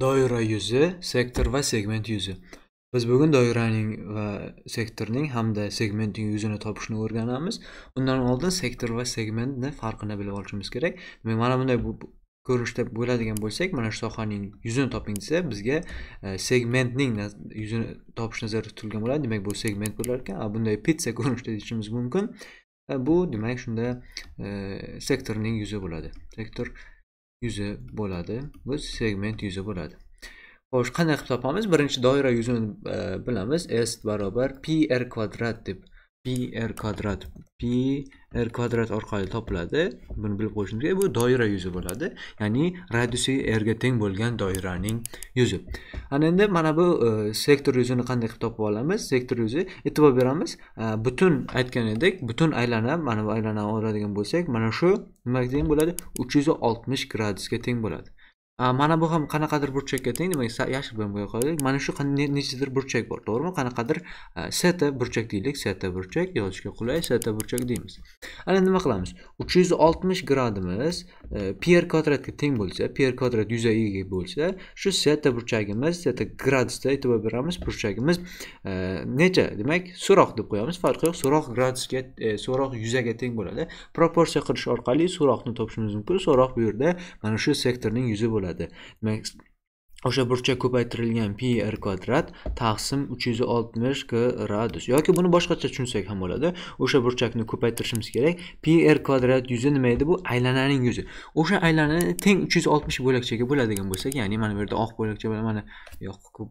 doira yuzi sektor va segment yuzi biz bugun doiraning va sektorning hamda segmentning yuzini topishni o'rganamiz undan oldin sektor va segmentni farqini bilib olishimiz kerak demak mana bunday ko'rinishda bo'ladigan bo'lsak mana shu sohaning yuzini toping desa bizga e, segmentning yuzini topish nazarda tutilgan bo'ladi demak bu segment bo'lar ekan bunday pitsa ko'rinishda deyishimiz mumkin e, bu demak shunda e, sektorning yuzi bo'ladi sektor yuzi bo'ladi bu segment yuzi bo'ladi xo'sh qanday qilib topamiz birinchi doira yuzini e, bilamiz s barobar pi r kvadrat deb r kvadrat p r kvadrat orqali topiladi buni bilib qo'yishimiz kerak bu doira yuzi bo'ladi ya'ni radiusi r ga teng bo'lgan doiraning yuzi ana endi mana bu e, sektor yuzini qanday qilib topib olamiz sektor yuzi e'tibor beramiz e, butun aytgan edik butun aylana mana bu aylanani oladigan bo'lsak mana shu nimaga teng bo'ladi uch yuz oltmish gradusga teng bo'ladi mana bu ham qanaqadir burchakka teng demak yashil bilan bo'yab qo'yaylik mana shu nechadir burchak bor to'g'rimi qanaqadir e, seta burchak deylik seta burchak yozishga qulay seta burchak deymiz ana nima qilamiz uch yuz oltmish gradimiz e, pier kvadratga teng bo'lsa pier kvadrat yuz ega bo'lsa shu seta burchagimiz seta gradusda e'tibor beramiz burchagimiz e, necha demak so'roq deb qo'yamiz farqi yo'q so'roq gradusga so'roq yuzaga teng bo'ladi proporsiya qilish orqali so'roqni topishimiz mumkin so'roq bu yerda mana shu sektorning yuzi bo'ladi bo'ladi demak o'sha burchak ko'paytirilgan pi r kvadrat taqsim uch yuz oltmish radius yoki buni boshqacha tushunsak ham bo'ladi o'sha burchakni ko'paytirishimiz kerak pi r kvadrat yuzi nima edi bu aylananing yuzi o'sha aylanani teng uch yuz oltmish bo'lakchaga bo'ladigan bo'lsak ya'ni mana bu yerda oq bo'lakcha bilan mana yoq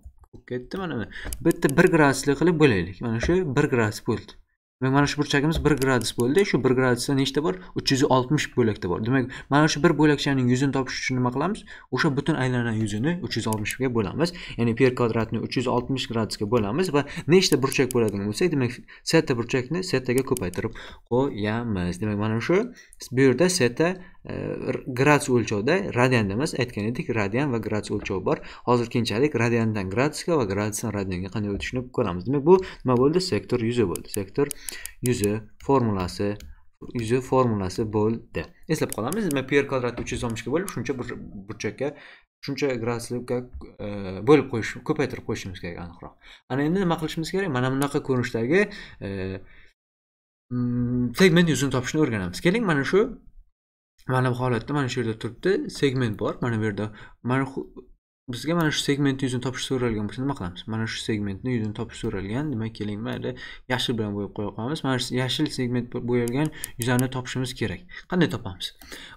ketdi mana bitta bir gradusli qilib bo'laylik mana shu bir gradus bo'ldi demak mana shu burchagimiz bir gradus bo'ldi shu bir gradusda nechta bor uch yuz oltmish bo'lakda bor demak mana shu bir bo'lakchaning yuzini topish uchun nima qilamiz o'sha butun aylana yuzini uch yuz oltmishga bo'lamiz ya'ni per kvadratni uch yuz oltmish gradusga bo'lamiz va nechta burchak bo'ladigan bo'lsak demak setta burchakni settaga ko'paytirib qo'yamiz demak mana shu bu yerda setta E, gradus o'lchovda radianda emas aytgan edik radian va gradus o'lchovi bor hozir keyinchalik radiandan gradusga va gradusdan radianga qanday o'tishini ko'ramiz demak bu nima bo'ldi sektor yuzi bo'ldi sektor yuzi formulasi yuzi formulasi bo'ldi eslab qolamiz demak pr kvadratni uch yuz oltmishga bo'lib shuncha burchakka shuncha graduslikka e, bo'lib qo'yish ko'paytirib qo'yishimiz kerak aniqroq ana endi nima qilishimiz kerak mana bunaqa ko'rinishdagi e, segment yuzini topishni o'rganamiz keling mana shu mana bu holatda mana shu yerda turibdi segment bor mana bu yerda mana bizga mana shu segmentni yuzini topish so'ralgan bo'lsa nima qilamiz mana shu segmentni yuzini topish so'ralgan demak keling mayli yashil bilan bo'yab qo'ya qolamiz mana shu yashil segment bo'yalgan yuzani topishimiz kerak qanday topamiz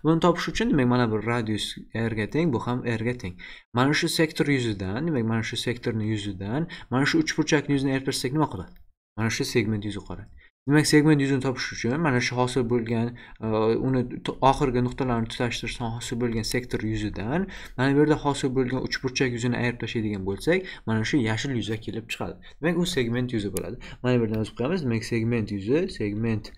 buni topish uchun demak mana bu radius rga teng bu ham rga teng mana shu sektor yuzidan demak mana shu sektorni yuzidan mana shu uchburchakni yuzini tashlasak nima qoladi mana shu segment yuzi qoladi demak segment yuzini topish uchun mana shu hosil bo'lgan e, uni oxirgi nuqtalarni tutashtirishdan hosil bo'lgan sektor yuzidan mana bu yerda hosil bo'lgan uchburchak yuzini ayirib tashlaydigan bo'lsak mana shu yashil yuzga kelib chiqadi demak u segment yuzi bo'ladi mana bu yerdan yozib qo'yamiz demak segment yuzi segment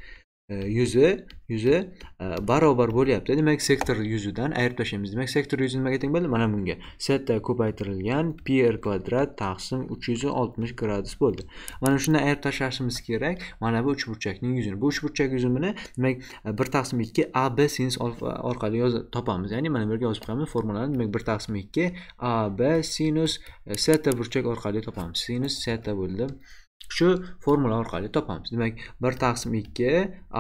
E, yuzi yuzi e, barobar bo'lyapti demak sektor yuzidan ayirib tashlaymiz demak sektor yuzi nimaga teng bo'ldi mana bunga setta ko'paytirilgan pi r kvadrat taqsim uch yuz oltmish gradus bo'ldi mana shundan ayirib tashlashimiz kerak mana bu uchburchakning yuzini bu burchak yuzimini demak bir taqsim ikki a b sinus orqali yozib topamiz ya'ni mana bu yerga yozib qo'yaman formulani demak bir taqsim ikki a b sinus e, setta burchak orqali topamiz sinus setta bo'ldi shu formula orqali topamiz demak bir taqsim ikki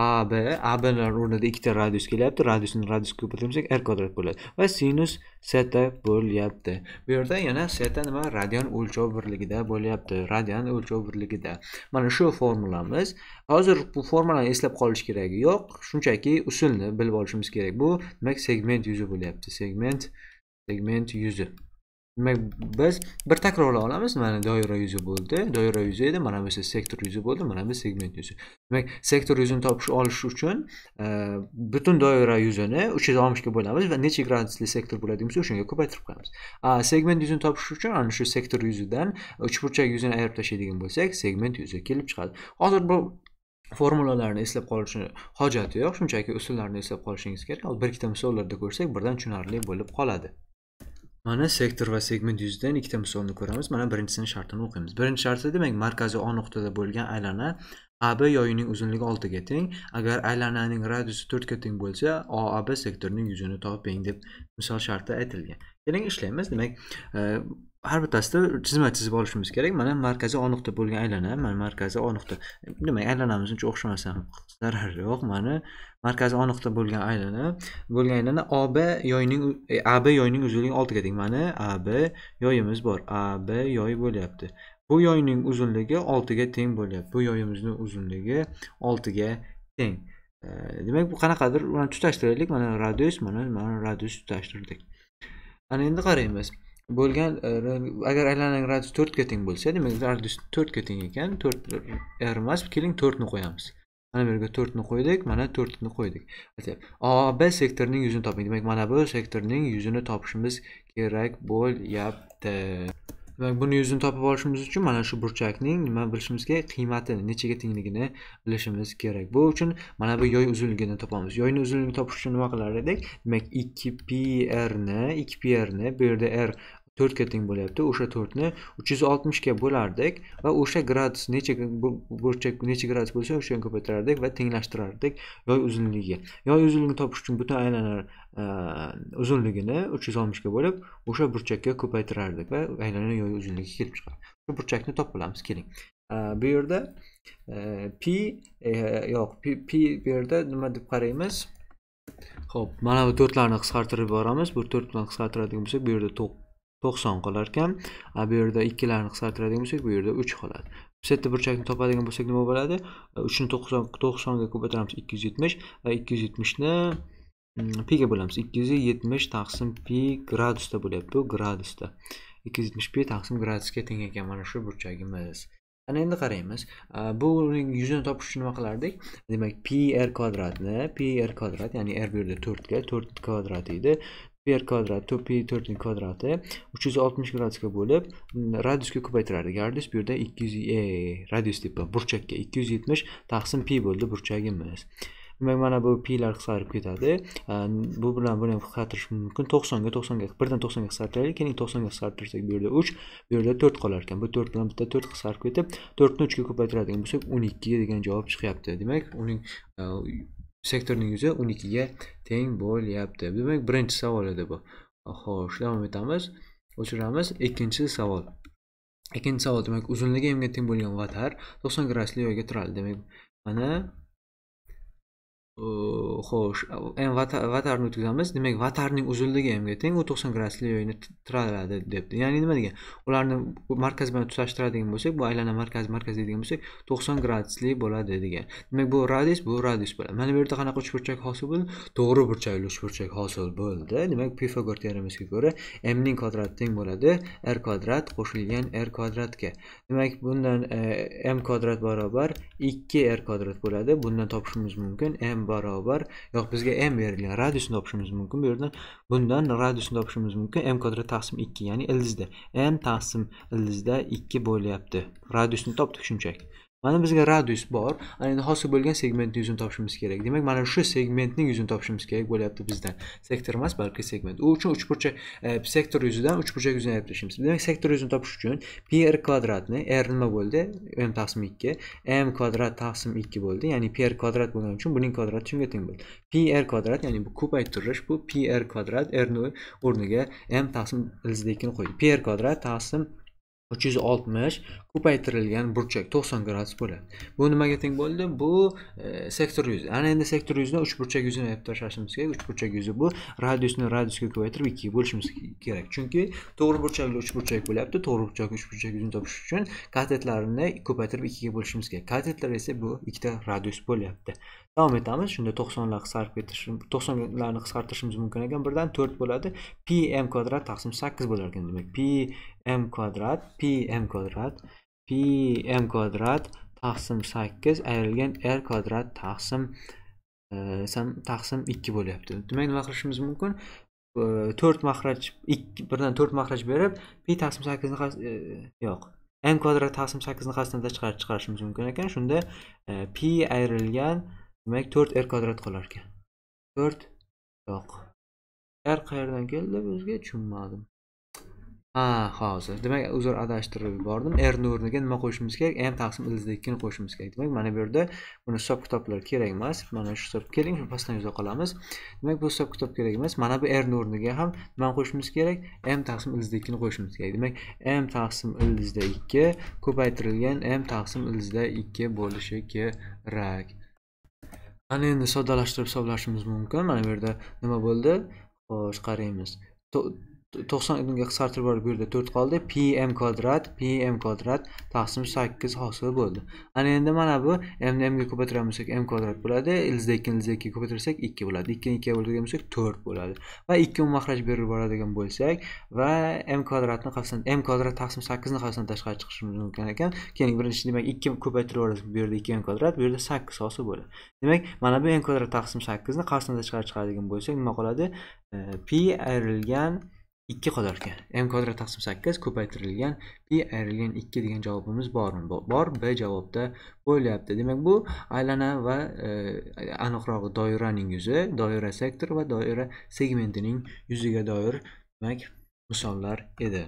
ab abni o'rnida ikkita radius kelyapti radiusni radius ko'paytirsak r kvadrat bo'ladi va sinus seta bo'lyapti bu yerda yana seta nima radian o'lchov birligida bo'lyapti radian o'lchov birligida mana shu formulamiz hozir bu formulani eslab qolish keragi yo'q shunchaki usulni bilib olishimiz kerak bu demak segment yuzi bo'lyapti segment segment yuzi demak biz bir takrorla olamiz mana doira yuzi bo'ldi doira yuzi edi mana bu esa sektor yuzi bo'ldi mana bu segment yuzi demak sektor yuzini topish olish uchun e, butun doira yuzini uch yuz oltmishga bo'lamiz va necha gradusli sektor bo'ladigan bo'lsa o'shanga ko'paytirib qo'yamiz segment yuzini topish uchun ana shu sektor yuzidan uchburchak yuzini ayirib tashlaydigan bo'lsak segment yuzi kelib chiqadi hozir bu formulalarni eslab qolishni hojati yo'q shunchaki usullarni eslab qolishingiz kerak bir ikkita misollarda ko'rsak birdan tushunarli bo'lib qoladi mana sektor va segment yuzidan ikkita misolni ko'ramiz mana birinchisini shartini o'qiymiz birinchi sharti demak markazi o nuqtada bo'lgan aylana ab yoyining uzunligi oltiga teng agar aylananing radiusi to'rtga teng bo'lsa oab sektorning yuzini toping deb misol sharti aytilgan keling ishlaymiz demak e, har bittasida chizma chizib olishimiz kerak mana markazi o nuqta bo'lgan aylana mana markazi o nuqta demak aylanamiz uncha o'xshamasa ham zarari yo'q mana markazi aniqda bo'lgan aylana bo'lgan aylana ab yoyning e, ab yoyning uzunligi oltiga teng mana ab yoyimiz bor ab yoyi bo'lyapti bu yoyning uzunligi oltiga teng bo'lyapti bu yoyimizni uzunligi oltiga teng e, demak bu qanaqadir uni tutashtiraylik mana radius mana mana radius tutashtirdik ana endi qaraymiz bo'lgan e, agar aylananing radiusi to'rtga teng bo'lsa demak radius to'rtga teng ekan to'rt emas er-, keling to'rtni qo'yamiz mana bu yerga to'rtni qo'ydik mana to'rtni qo'ydik a b sektorining yuzini toping demak mana bu sektorning yuzini topishimiz kerak bo'lyapti demak buni yuzini topib olishimiz uchun mana shu burchakning nima bilishimiz kerak qiymati nechaga tengligini bilishimiz kerak bu uchun mana bu yoy uzunligini topamiz yoyni uzunligini topish uchun nima qilar edik demak ikki pr ni ikki pi ni, bu yerda r ga teng bo'lyapti o'sha to'rtni uch yuz oltmishga bo'lardik va o'sha gradus necha burchak necha gradus bo'lsa o'shani ko'paytirardik va tenglashtirardik yoy uzunligiga yoy uzunligini topish uchun butun aylanar e, uzunligini uch yuz oltmishga bo'lib o'sha burchakka ko'paytirardik va aylana yoy uzunligi kelib chiqadi shu burchakni topib olamiz keling e, bu yerda e, p yo'q p bu yerda nima deb qaraymiz ho'p mana bu to'rtlarni qisqartirib boramiz bu to'rt bilan qisqartiradigan bo'lsak bu yerda to'qqiz to'qson A bu yerda ikkilarni qisqartiradigan bo'lsak bu yerda uch qoladi biz yerda burchakni topadigan bo'lsak nima bo'ladi uchni to'qson to'qsonga ko'paytiramiz ikki yuz yetmish va ikki yuz yetmishni mm, piga bo'lamiz ikki yuz yetmish taqsim pi gradusda bo'lyapti bu gradusda ikki yuz yetmish pi taqsim gradusga teng ekan mana shu burchagimiz ana endi qaraymiz buning yuzini topish uchun nima qilardik demak pi r kvadratni pi r kvadrat ya'ni r bu yerda to'rtga to'rt kvadrat edi u kvadrat to pi to'rtning kvadrati uch yuz oltmish gradusga bo'lib mm, radiusga ko'paytiradi radius bu yerda ikki yuz e, radius deyapman burchakka ikki yuz yetmish taqsim pi bo'ldi burchagimiz demak mana bu pilar qisqarib ketadi bu bilan buni ham qisqartirish mumkin to'qsonga to'qsonga birdan to'qsonga qisqartiraylik keyin to'qsonga qisqartirsak bu yerda uch bu yerda to'rt qolar ekan bu to'rt bilan bitta to'rt qisqarib ketib to'rtni uchga ko'paytiradigan bo'lsak o'n ikki degan javob chiqyapti demak uning sektorning yuzi o'n ikkiga teng bo'lyapti demak birinchi savol edi bu xo'sh davom etamiz o'chiramiz ikkinchi savol ikkinchi savol demak uzunligi m ga teng bo'lgan vatar to'qson gradusli yoyga turadi demak mana xo'sh m vatarni o'tkazamiz demak vatarning uzunligi mga teng u to'qson gradusli yo'lni tiraladi debdi ya'ni nima degan ularni markaz bilan tutashtiradigan bo'lsak bu aylana markaz markaz deydigan bo'lsak to'qson gradusli bo'ladi degan demak bu radius bu radius bo'ladi mana bu yerda qanaqa uchburchak hosil bo'ldi to'g'ri burchakli uchburchak hosil bo'ldi demak pifagor teoremasiga ko'ra m ning kvadrati teng bo'ladi r kvadrat qo'shilgan r kvadratga demak bundan m kvadrat barobar ikki r kvadrat bo'ladi bundan topishimiz mumkin m barobar yo'q bizga m berilgan radiusni topishimiz mumkin bu yerdan bundan radiusni topishimiz mumkin m kvadrat taqsim ikki ya'ni ildizda m taqsim ildizda ikki bo'lyapti radiusni topdik shunchaki mana bizga radius bor ana endi hosil bo'lgan segmentni yuzini topishimiz kerak demak mana shu segmentning yuzini topishimiz kerak bo'lyapti bizdan sektor emas balki segment u uchun uchburchak e, sektor yuzidan uchburchak yuzini aytib tashlashimiz demak sektor yuzini topish uchun pr r kvadratni r nima bo'ldi m taqsim ikki m kvadrat taqsim ikki bo'ldi ya'ni pr r kvadrat bo'lgani uchun buning kvadrati shunga teng bo'ldi pr r kvadrat ya'ni bu ko'paytirish bu pi r kvadrat rni o'rniga m taqsim ikkini qo'ydi pi r kvadrat taqsim 360 ko'paytirilgan burchak 90 gradus bo'ladi bu nimaga teng bo'ldi bu e, sektor yuzi ana endi sektor yuzidan uch burchak yuzini aytib tashlashimiz kerak uch burchak yuzi bu radiusni radiusga ko'paytirib ikkiga bo'lishimiz kerak chunki to'g'ri burchakli uch burchak bo'lyapti to'g'ri burchak uch burchak yuzini topish uchun katetlarni ko'paytirib ikkiga bo'lishimiz kerak katetlar esa bu ikkita radius bo'lyapti davom etamiz shunda to'qsonlar qisqarib ketishi to'qsonlarni qisqartirishimiz mumkin ekan birdan to'rt bo'ladi pm kvadrat taqsim sakkiz bo'lar ekan demak pi m kvadrat p m kvadrat p m kvadrat taqsim 8 ayrilgan r kvadrat taqsim e, taqsim 2 bo'lyapti demak nima qilishimiz mumkin e, to'rt maxraj ikki birdan to'rt maxraj berib p taqsim sakkizni e, yo'q m kvadrat taqsim sakkizni qaysinida chiqarib chiqarishimiz mumkin ekan shunda p ayrilgan demak to'rt r kvadrat qolar ekan to'rt yo'q r qayerdan keldi bizga tushunmadim ha hozir demak uzr adashtirib yubordim rni er o'rniga nima qo'yishimiz kerak m taqsim ikkini qo'yishimiz kerak demak mana bu yerda buni hisob kitoblar kerak emas mana shu hisob keling shu pastdan yoza qolamiz demak bu hisob kitob kerak emas mana bu rni er o'rniga ham nimani qo'yishimiz kerak m taqsim ikkini qo'yishimiz kerak demak m taqsim ildizda ikki ko'paytirilgan m taqsim ildizda ikki bo'lishi kerak mana endi soddalashtirib hisoblashimiz mumkin mana bu yerda nima bo'ldi xo'sh qaraymiz 90 bunga qisqartirib var bir de 4 qoldi Pm m kvadrat Pm m kvadrat taqsim 8 hosil bo'ldi ana endi mana bu m mga ko'paytirgan bo'lsak m kvadrat bo'ladi ilzakini ilzakka ko'paytirsak 2 bo'ladi ikkini ikkiga bo'ladigan bo'lsak to'rt bo'ladi va ikki mahraj berib yuboradigan bo'lsak va m kvadratni qafsan m kvadrat taqsim sakkizni qafsdan tashqari chiqishimiz mumkin ekan keyin birinchi demak ikki ko'paytirib yuborasiz bu yerda 2 m kvadrat bu yerda 8 hosil bo'ladi demak mana bu m kvadrat taqsim sakkizni qafsdan tashqari chiqaradigan bo'lsak nima qoladi p ayrilgan 2 qatorga m kvadrat taqsim 8 ko'paytirilgan pi ayrilgan 2 degan javobimiz bormi bor b javobda bo'lyapti demak bu aylana va e, aniqrog'i doiraning yuzi doira sektor va doira segmentining yuziga doir demak misollar edi